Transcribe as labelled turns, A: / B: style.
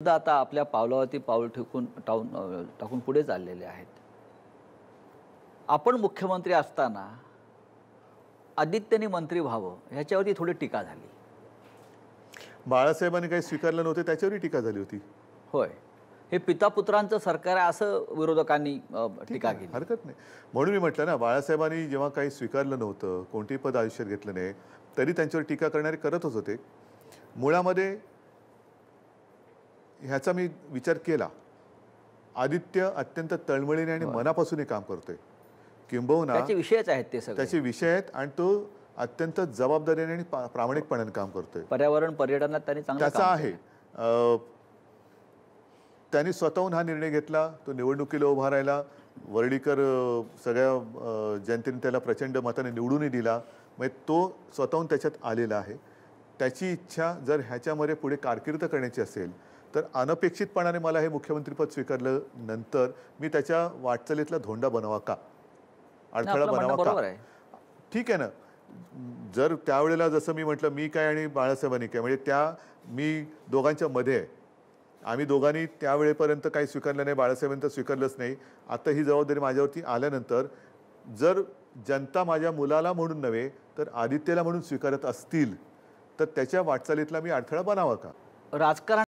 A: सुद्धा आता आपल्या पावलावरती पाऊल ठेकून टाऊन टाकून पुढे चाललेले आहेत आपण मुख्यमंत्री असताना आदित्यने मंत्री व्हावं ह्याच्यावरती थोडी टीका झाली
B: बाळासाहेबांनी काही स्वीकारलं नव्हतं त्याच्यावरही टीका झाली होती होय हे पिता पुत्रांचं सरकार आहे असं विरोधकांनी टीका केली हरकत नाही म्हणून मी म्हटलं ना बाळासाहेबांनी जेव्हा काही स्वीकारलं नव्हतं कोणतेही पद आयुष्यात घेतलं नाही तरी त्यांच्यावर टीका करणारे करतच होते मुळामध्ये ह्याचा मी विचार केला आदित्य अत्यंत तळमळीने आणि मनापासून काम करतोय किंबहुना त्याचे
A: विषयच आहेत ते त्याचे
B: विषय आहेत आणि तो अत्यंत जबाबदारीने आणि प्रामाणिकपणाने काम करतोय
A: पर्यावरण पर्यटनात त्यांनी त्याचा आहे
B: त्यांनी स्वतःहून हा निर्णय घेतला तो निवडणुकीला उभा राहिला वर्डीकर सगळ्या जनतेने त्याला प्रचंड मताने निवडूनही दिला म्हणजे तो स्वतःहून त्याच्यात आलेला आहे त्याची इच्छा जर ह्याच्यामध्ये पुढे कारकीर्द करण्याची असेल तर अनपेक्षितपणाने मला हे मुख्यमंत्रीपद स्वीकारलं नंतर मी त्याच्या वाटचालीतला धोंडा बनवा का अडथळा बनवा का ठीक आहे ना जर त्यावेळेला जसं मी म्हटलं मी काय आणि बाळासाहेबांनी काय म्हणजे त्या मी दोघांच्या मध्ये आम्ही दोघांनी त्यावेळेपर्यंत काही स्वीकारलं नाही बाळासाहेबांनी स्वीकारलंच नाही आता ही जबाबदारी माझ्यावरती आल्यानंतर जर जनता माझ्या मुलाला म्हणून नव्हे तर आदित्यला म्हणून स्वीकारत असतील तर त्याच्या वाटचालीतला मी अडथळा बनावा का
A: राजकारण